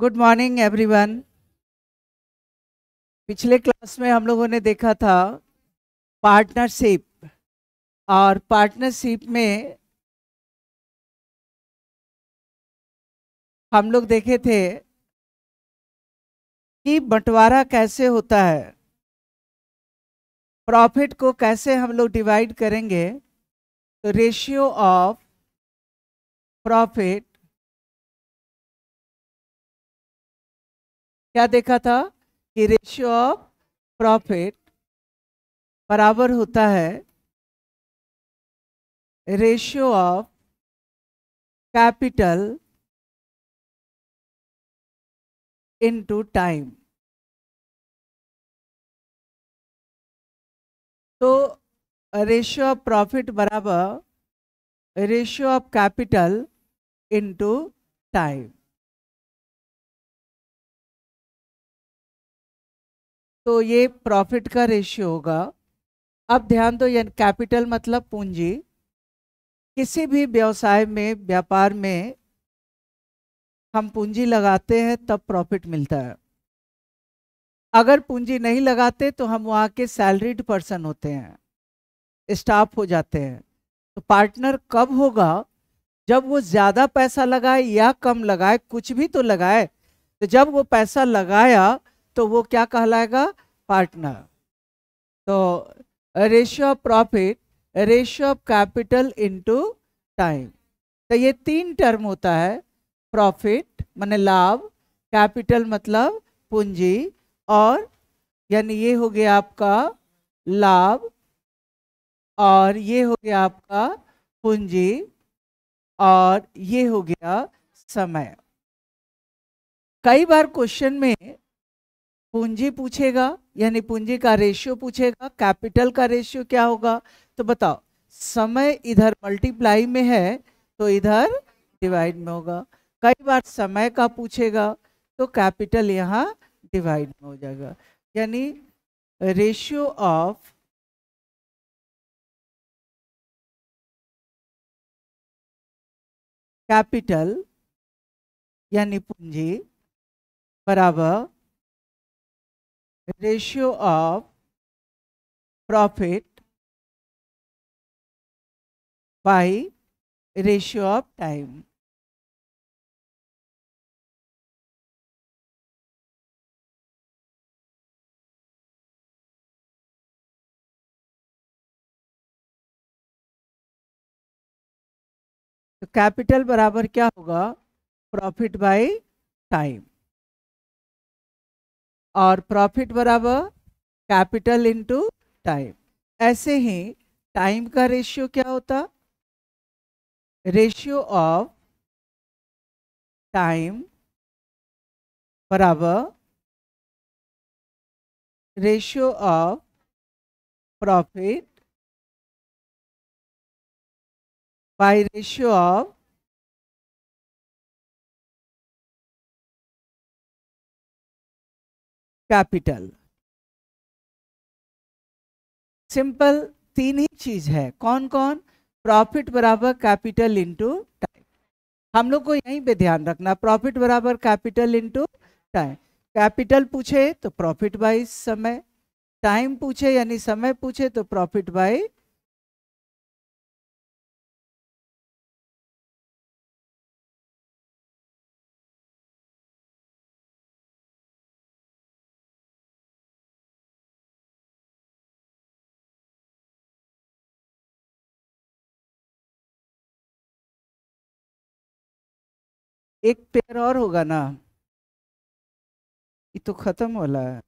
Good morning everyone पिछले class में हम लोगों ने देखा था पार्टनरशिप और पार्टनरशिप में हम लोग देखे थे कि बंटवारा कैसे होता है प्रॉफिट को कैसे हम लोग डिवाइड करेंगे तो रेशियो ऑफ प्रॉफिट क्या देखा था कि रेशियो ऑफ प्रॉफिट बराबर होता है ratio of capital into time तो रेशियो ऑफ प्रॉफिट बराबर ratio of capital into time तो ये प्रॉफिट का रेशियो होगा अब ध्यान दो यानी कैपिटल मतलब पूंजी किसी भी व्यवसाय में व्यापार में हम पूंजी लगाते हैं तब प्रॉफिट मिलता है अगर पूंजी नहीं लगाते तो हम वहाँ के सैलरीड पर्सन होते हैं स्टाफ हो जाते हैं तो पार्टनर कब होगा जब वो ज़्यादा पैसा लगाए या कम लगाए कुछ भी तो लगाए तो जब वो पैसा लगाया तो वो क्या कहलाएगा पार्टनर तो ratio of profit ratio of capital into time तो ये तीन टर्म होता है प्रॉफिट माने लाभ कैपिटल मतलब पूंजी और यानी ये हो गया आपका लाभ और ये हो गया आपका पूंजी और ये हो गया समय कई बार क्वेश्चन में पूंजी पूछेगा यानी पूंजी का रेशियो पूछेगा कैपिटल का रेशियो क्या होगा तो बताओ समय इधर मल्टीप्लाई में है तो इधर डिवाइड में होगा कई बार समय का पूछेगा तो कैपिटल यहाँ डिवाइड में हो जाएगा यानी रेशियो ऑफ कैपिटल यानी पूंजी बराबर ratio of profit by ratio of time. तो कैपिटल बराबर क्या होगा प्रॉफिट बाय टाइम और प्रॉफिट बराबर कैपिटल इनटू टाइम ऐसे ही टाइम का रेशियो क्या होता रेशियो ऑफ टाइम बराबर ratio of profit by ratio of capital simple तीन ही चीज है कौन कौन प्रॉफिट बराबर कैपिटल इनटू टाइम हम लोग को यहीं पे ध्यान रखना प्रॉफिट बराबर कैपिटल इनटू टाइम कैपिटल पूछे तो प्रॉफिट बाय समय टाइम पूछे यानी समय पूछे तो प्रॉफिट बाई एक पेयर और होगा ना ये तो खत्म वाला है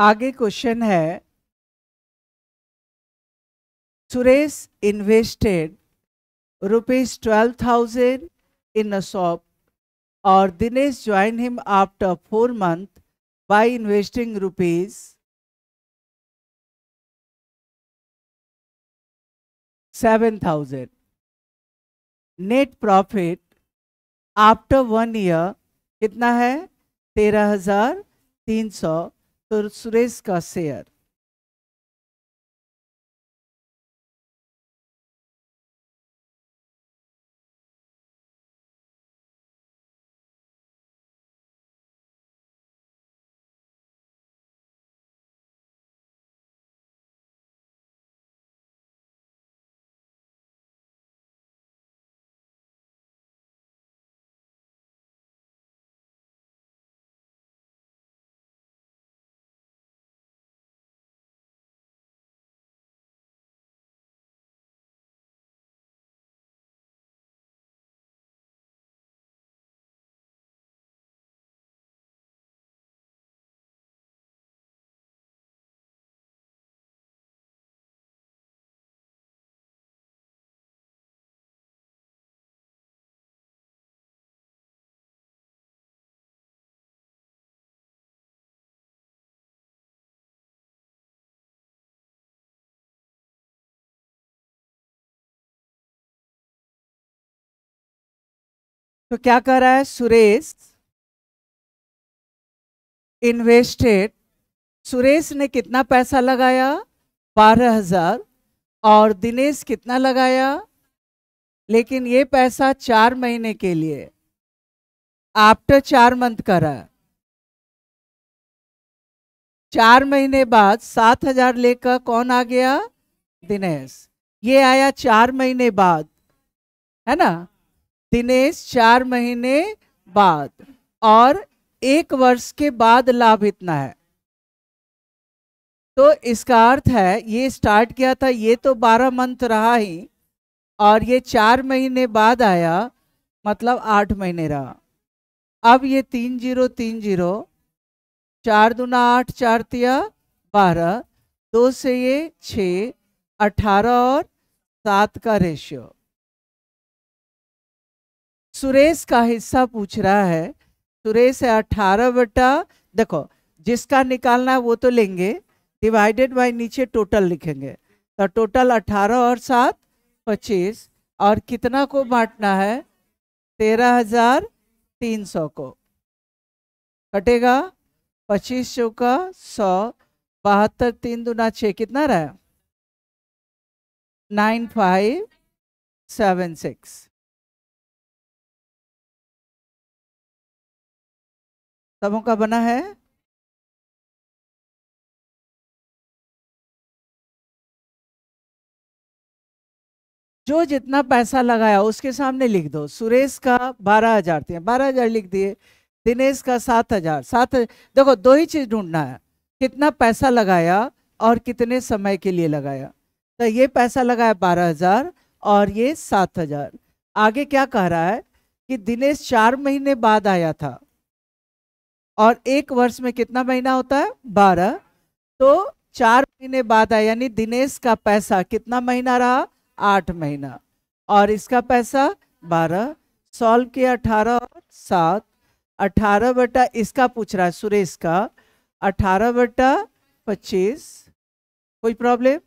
आगे क्वेश्चन है Suresh invested rupees twelve thousand in a shop और Dinesh join him after four month by investing rupees seven thousand net profit after one year कितना है तेरह हजार तीन सौ तो सुरेश का शेयर तो क्या कर रहा है सुरेश इन्वेस्टेड सुरेश ने कितना पैसा लगाया बारह हजार और दिनेश कितना लगाया लेकिन ये पैसा चार महीने के लिए आफ्टर चार मंथ करा चार महीने बाद सात हजार लेकर कौन आ गया दिनेश ये आया चार महीने बाद है ना दिनेश चार महीने बाद और एक वर्ष के बाद लाभ इतना है तो इसका अर्थ है ये स्टार्ट किया था ये तो बारह मंथ रहा ही और ये चार महीने बाद आया मतलब आठ महीने रहा अब ये तीन जीरो तीन जीरो चार दुना आठ चार तिया बारह दो से ये छ अठारह और सात का रेशियो सुरेश का हिस्सा पूछ रहा है सुरेश है अठारह बटा देखो जिसका निकालना है वो तो लेंगे डिवाइडेड बाई नीचे टोटल लिखेंगे तो टोटल अठारह और सात पच्चीस और कितना को बांटना है तेरह हजार तीन सौ को कटेगा पच्चीस चौका सौ बहत्तर तीन दुना छः कितना रहा नाइन फाइव सेवन सिक्स सबों का बना है जो जितना पैसा लगाया उसके सामने लिख दो सुरेश का बारह हजार थे बारह हजार लिख दिए दिनेश का सात हजार सात देखो दो ही चीज ढूंढना है कितना पैसा लगाया और कितने समय के लिए लगाया तो ये पैसा लगाया बारह हजार और ये सात हजार आगे क्या कह रहा है कि दिनेश चार महीने बाद आया था और एक वर्ष में कितना महीना होता है बारह तो चार महीने बाद आया यानी दिनेश का पैसा कितना महीना रहा आठ महीना और इसका पैसा बारह सॉल्व किया अठारह और सात अठारह बटा इसका पूछ रहा है सुरेश का अठारह बटा पच्चीस कोई प्रॉब्लम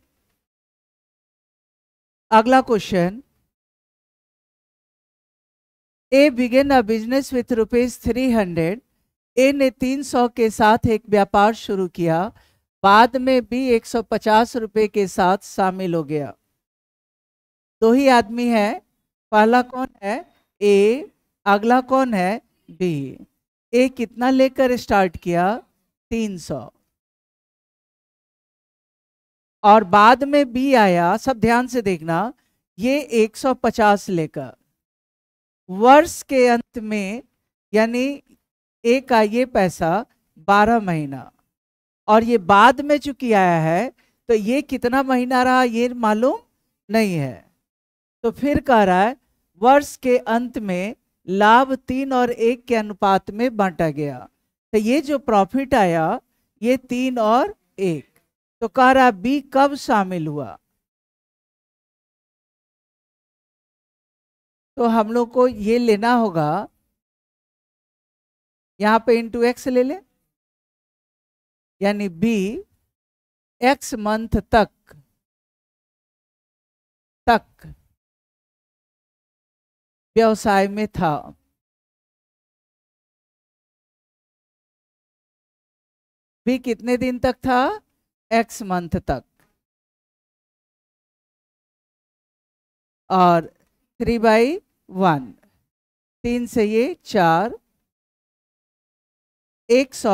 अगला question A begin a business with rupees three hundred A ने 300 के साथ एक व्यापार शुरू किया बाद में बी एक सौ रुपए के साथ शामिल हो गया दो ही आदमी है पहला कौन है ए अगला कौन है बी ए कितना लेकर स्टार्ट किया 300 और बाद में बी आया सब ध्यान से देखना ये 150 लेकर वर्ष के अंत में यानी ए का ये पैसा बारह महीना और ये बाद में चुकी आया है तो ये कितना महीना रहा ये मालूम नहीं है तो फिर कह रहा है वर्ष के अंत में लाभ तीन और एक के अनुपात में बांटा गया तो ये जो प्रॉफिट आया ये तीन और एक तो कह रहा बी कब शामिल हुआ तो हम लोग को ये लेना होगा यहां पे इंटू एक्स ले ले यानी बी एक्स मंथ तक तक व्यवसाय में था बी कितने दिन तक था एक्स मंथ तक और थ्री बाई वन तीन से ये चार एक सौ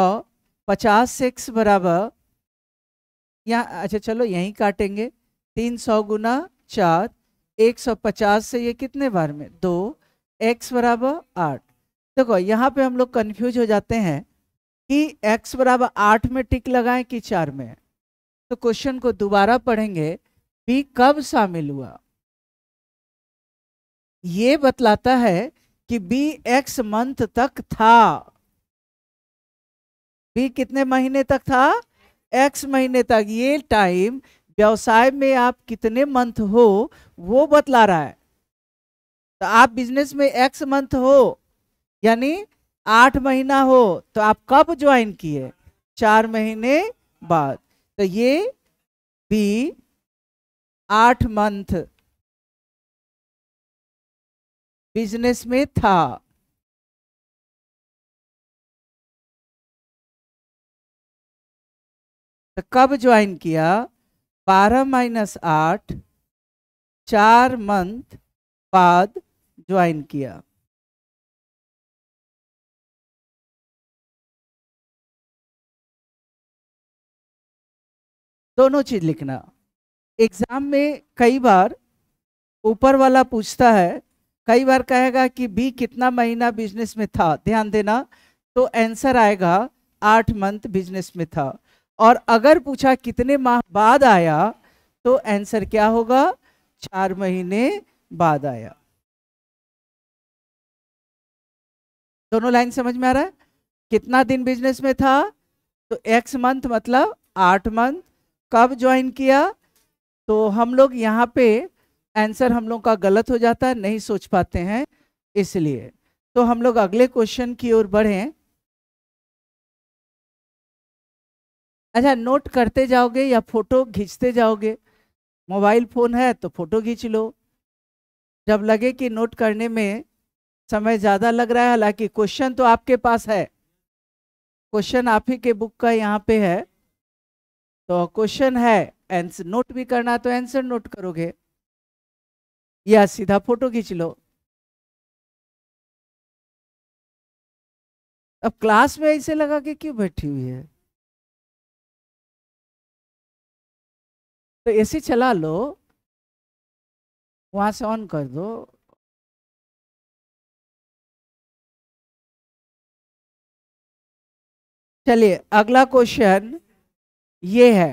पचास एक्स बराबर यहाँ अच्छा चलो यहीं काटेंगे तीन सौ गुना चार एक सौ पचास से ये कितने बार में दो एक्स बराबर आठ देखो यहाँ पे हम लोग कन्फ्यूज हो जाते हैं कि एक्स बराबर आठ में टिक लगाएं कि चार में तो क्वेश्चन को दोबारा पढ़ेंगे बी कब शामिल हुआ ये बतलाता है कि बी एक्स मंथ तक था भी कितने महीने तक था एक्स महीने तक ये टाइम व्यवसाय में आप कितने मंथ हो वो बतला रहा है तो आप बिजनेस में एक्स मंथ हो यानी आठ महीना हो तो आप कब ज्वाइन किए चार महीने बाद तो ये बी आठ मंथ बिजनेस में था तो कब ज्वाइन किया बारह माइनस आठ चार मंथ बाद ज्वाइन किया दोनों चीज लिखना एग्जाम में कई बार ऊपर वाला पूछता है कई बार कहेगा कि बी कितना महीना बिजनेस में था ध्यान देना तो आंसर आएगा आठ मंथ बिजनेस में था और अगर पूछा कितने माह बाद आया तो आंसर क्या होगा चार महीने बाद आया दोनों लाइन समझ में आ रहा है कितना दिन बिजनेस में था तो एक्स मंथ मतलब आठ मंथ कब ज्वाइन किया तो हम लोग यहाँ पे आंसर हम लोग का गलत हो जाता है नहीं सोच पाते हैं इसलिए तो हम लोग अगले क्वेश्चन की ओर बढ़ें अच्छा नोट करते जाओगे या फोटो खींचते जाओगे मोबाइल फ़ोन है तो फ़ोटो खींच लो जब लगे कि नोट करने में समय ज़्यादा लग रहा है हालांकि क्वेश्चन तो आपके पास है क्वेश्चन आप ही के बुक का यहाँ पे है तो क्वेश्चन है एंसर नोट भी करना तो आंसर नोट करोगे या सीधा फोटो खींच लो अब क्लास में ऐसे लगा कि क्यों बैठी हुई है तो एसी चला लो वहाँ से ऑन कर दो चलिए अगला क्वेश्चन ये है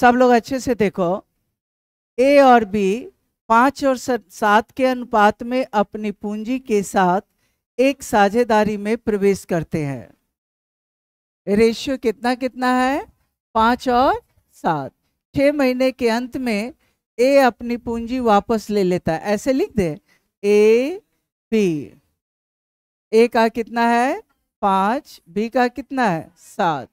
सब लोग अच्छे से देखो ए और बी पाँच और सात के अनुपात में अपनी पूंजी के साथ एक साझेदारी में प्रवेश करते हैं रेशियो कितना कितना है पाँच और सात छः महीने के अंत में ए अपनी पूंजी वापस ले लेता है ऐसे लिख दे ए बी ए का कितना है पाँच बी का कितना है सात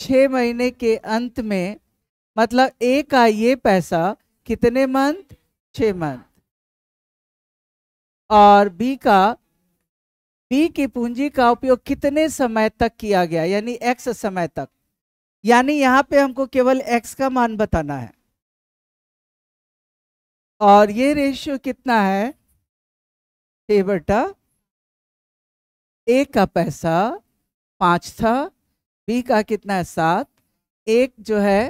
छ महीने के अंत में मतलब ए का ये पैसा कितने मंथ छ मंथ और बी का बी की पूंजी का उपयोग कितने समय तक किया गया यानी एक्स समय तक यानी यहाँ पे हमको केवल एक्स का मान बताना है और ये रेशियो कितना है ए बटा ए का पैसा पांच था बी का कितना है सात एक जो है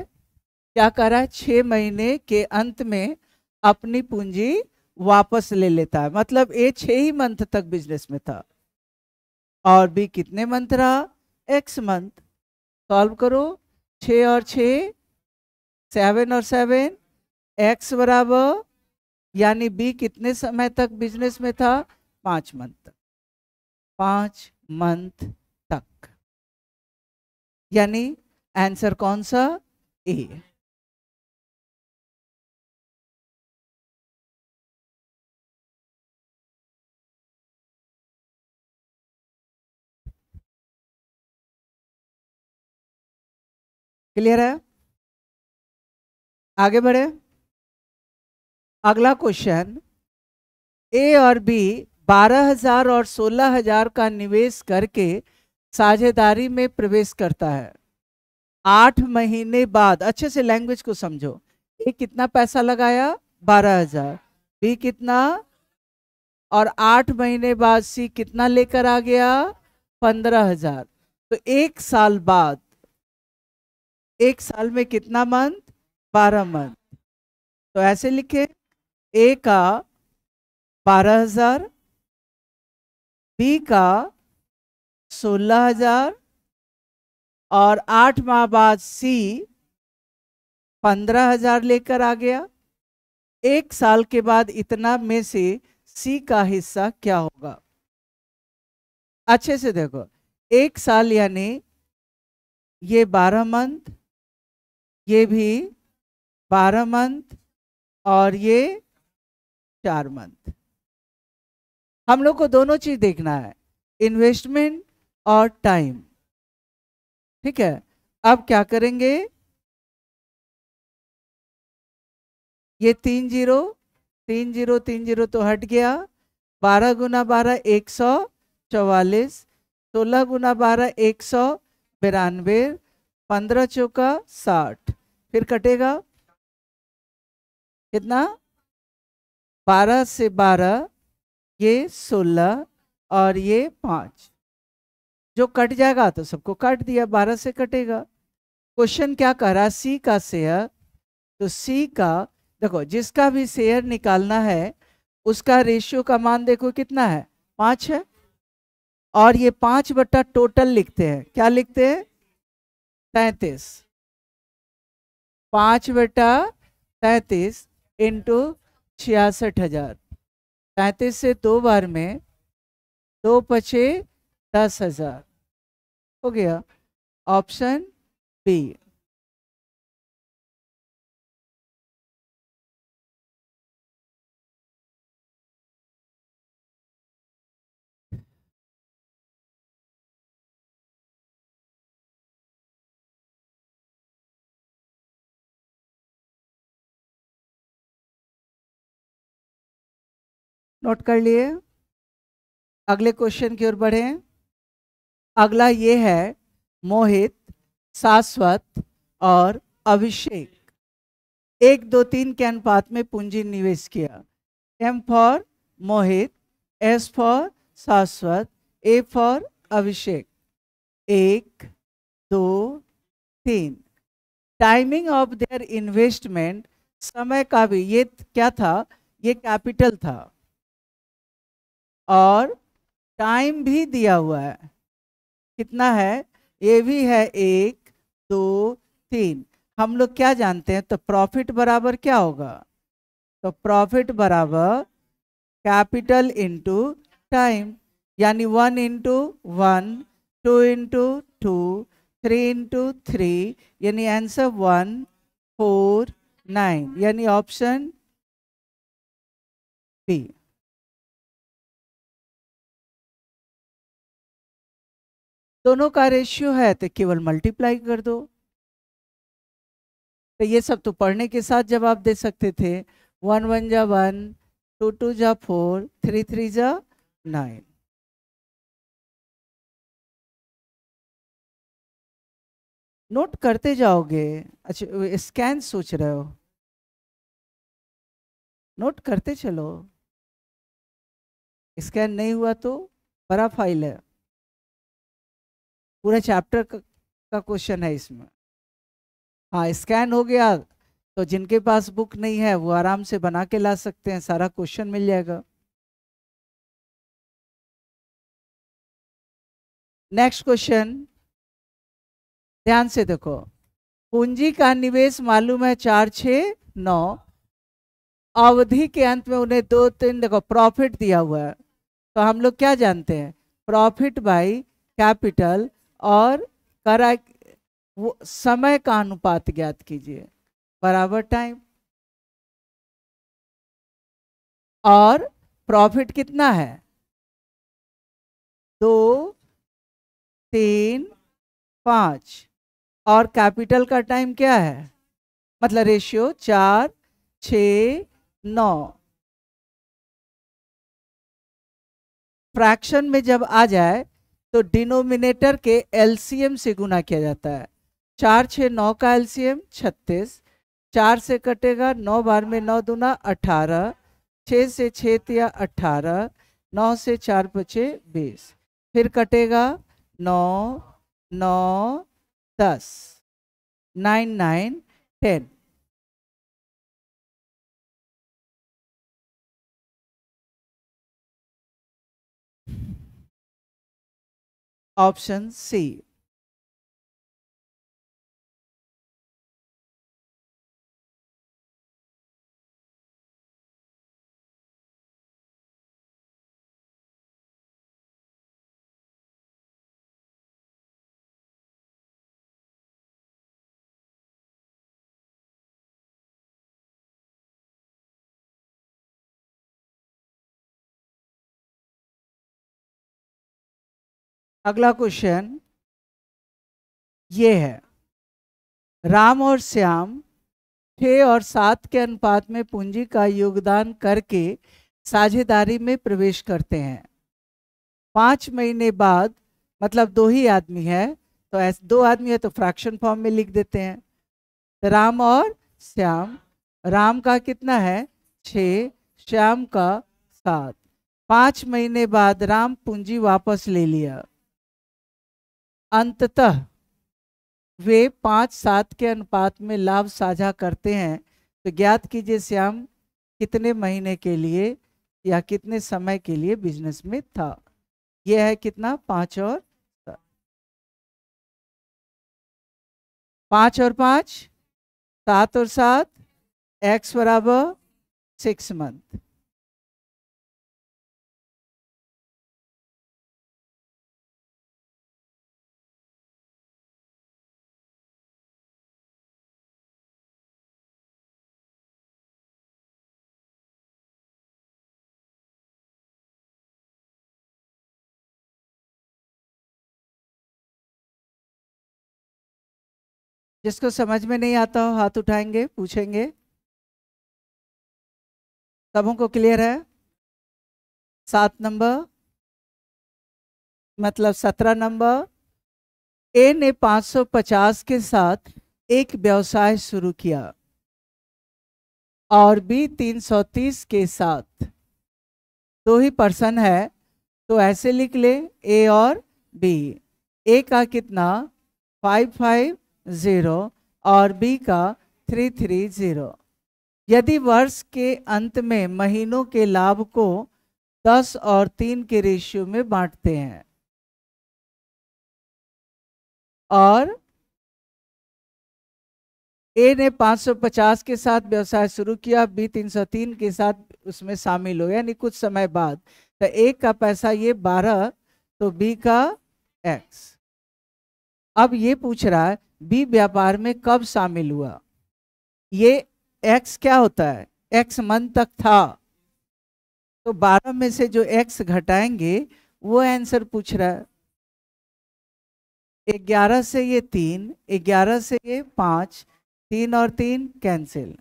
क्या कर रहा है छ महीने के अंत में अपनी पूंजी वापस ले लेता है मतलब ए छह ही मंथ तक बिजनेस में था और भी कितने मंथ रहा एक्स मंथ सॉल्व करो छ और छ सेवन और सेवन एक्स बराबर यानी बी कितने समय तक बिजनेस में था पांच मंथ तक पांच मंथ तक यानी आंसर कौन सा ए क्लियर है आगे बढ़े अगला क्वेश्चन ए और बी बारह हजार और सोलह हजार का निवेश करके साझेदारी में प्रवेश करता है आठ महीने बाद अच्छे से लैंग्वेज को समझो ए कितना पैसा लगाया बारह हजार बी कितना और आठ महीने बाद सी कितना लेकर आ गया पंद्रह हजार तो एक साल बाद एक साल में कितना मंथ बारह मंथ तो ऐसे लिखे ए का बारह हजार बी का सोलह हजार और आठ माह बाद सी पंद्रह हजार लेकर आ गया एक साल के बाद इतना में से सी का हिस्सा क्या होगा अच्छे से देखो एक साल यानी ये बारह मंथ ये भी बारह मंथ और ये चार मंथ हम लोग को दोनों चीज देखना है इन्वेस्टमेंट और टाइम ठीक है अब क्या करेंगे ये तीन जीरो तीन जीरो तीन जीरो तो हट गया बारह गुना बारह एक सौ चौवालीस सोलह गुना बारह एक सौ बिरानवे पंद्रह चौका साठ फिर कटेगा कितना बारह से बारह ये सोलह और ये पाँच जो कट जाएगा तो सबको काट दिया बारह से कटेगा क्वेश्चन क्या कह रहा सी का शेयर तो सी का देखो जिसका भी शेयर निकालना है उसका रेशियो का मान देखो कितना है पाँच है और ये पाँच बट्टा टोटल लिखते हैं क्या लिखते हैं तैतीस पाँच बेटा तैतीस इंटू छियासठ हजार तैतीस से दो बार में दो पचे दस हजार हो गया ऑप्शन बी नोट कर लिए अगले क्वेश्चन की ओर बढ़ें अगला ये है मोहित शाश्वत और अभिषेक एक दो तीन के अनुपात में पूंजी निवेश किया M for Mohit S for Shashwat A for अभिषेक एक दो तीन टाइमिंग ऑफ देयर इन्वेस्टमेंट समय का भी ये क्या था ये कैपिटल था और टाइम भी दिया हुआ है कितना है ये भी है एक दो तीन हम लोग क्या जानते हैं तो प्रॉफिट बराबर क्या होगा तो प्रॉफिट बराबर कैपिटल इंटू टाइम यानी one into one two into two three into three यानी आंसर वन फोर नाइन यानी ऑप्शन बी दोनों का रेशियो है तो केवल मल्टीप्लाई कर दो तो ये सब तो पढ़ने के साथ जवाब दे सकते थे वन वन जा वन टू टू जा फोर थ्री थ्री जा नाइन नोट करते जाओगे अच्छा स्कैन सोच रहे हो नोट करते चलो स्कैन नहीं हुआ तो बड़ा फाइल है पूरा चैप्टर का क्वेश्चन है इसमें हाँ स्कैन हो गया तो जिनके पास बुक नहीं है वो आराम से बना के ला सकते हैं सारा क्वेश्चन मिल जाएगा नेक्स्ट क्वेश्चन ध्यान से देखो पूंजी का निवेश मालूम है चार छ नौ अवधि के अंत में उन्हें दो तीन देखो प्रॉफिट दिया हुआ है तो हम लोग क्या जानते हैं प्रॉफिट बाय कैपिटल और करा वो समय का अनुपात ज्ञात कीजिए बराबर टाइम और प्रॉफिट कितना है दो तीन पाँच और कैपिटल का टाइम क्या है मतलब रेशियो चार छ नौ फ्रैक्शन में जब आ जाए तो डिनोमिनेटर के एलसीएम से गुना किया जाता है चार छः नौ का एलसीएम छत्तीस चार से कटेगा नौ बार में नौ दुना अठारह छः से छः तिया अठारह नौ से चार पचे बीस फिर कटेगा नौ नौ दस nine nine ten Option C. अगला क्वेश्चन ये है राम और श्याम छः और सात के अनुपात में पूंजी का योगदान करके साझेदारी में प्रवेश करते हैं पाँच महीने बाद मतलब दो ही आदमी है तो ऐसे दो आदमी है तो फ्रैक्शन फॉर्म में लिख देते हैं तो राम और श्याम राम का कितना है छ श्याम का सात पाँच महीने बाद राम पूंजी वापस ले लिया अंततः वे पाँच सात के अनुपात में लाभ साझा करते हैं तो ज्ञात कीजिए श्याम कितने महीने के लिए या कितने समय के लिए बिजनेस में था यह है कितना पाँच और पाँच और पाँच सात और सात एक्स बराबर सिक्स मंथ जिसको समझ में नहीं आता हो हाथ उठाएंगे पूछेंगे सबों को क्लियर है सात नंबर मतलब सत्रह नंबर ए ने 550 के साथ एक व्यवसाय शुरू किया और बी 330 के साथ दो ही पर्सन है तो ऐसे लिख ले ए और बी ए का कितना फाइव फाइव ज़ीरो और बी का थ्री थ्री ज़ीरो यदि वर्ष के अंत में महीनों के लाभ को दस और तीन के रेशियो में बांटते हैं और ए ने 550 के साथ व्यवसाय शुरू किया बी 303 के साथ उसमें शामिल हो यानी कुछ समय बाद तो ए का पैसा ये 12 तो बी का एक्स अब ये पूछ रहा है बी व्यापार में कब शामिल हुआ ये एक्स क्या होता है एक्स मन तक था तो बारह में से जो एक्स घटाएंगे वो आंसर पूछ रहा है ग्यारह से ये तीन ग्यारह से ये पाँच तीन और तीन कैंसिल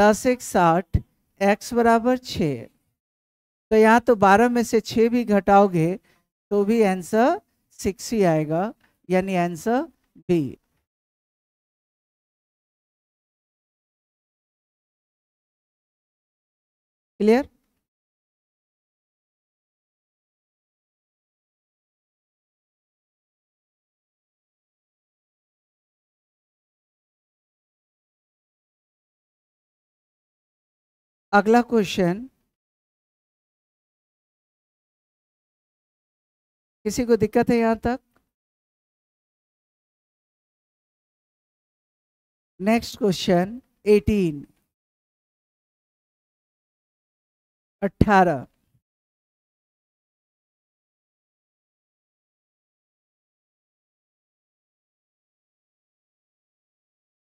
दस एक साठ एक्स बराबर छ तो यहाँ तो बारह में से छः भी घटाओगे तो भी आंसर सिक्स ही आएगा यानी आंसर बी क्लियर अगला क्वेश्चन किसी को दिक्कत है यहां तक नेक्स्ट क्वेश्चन अठारह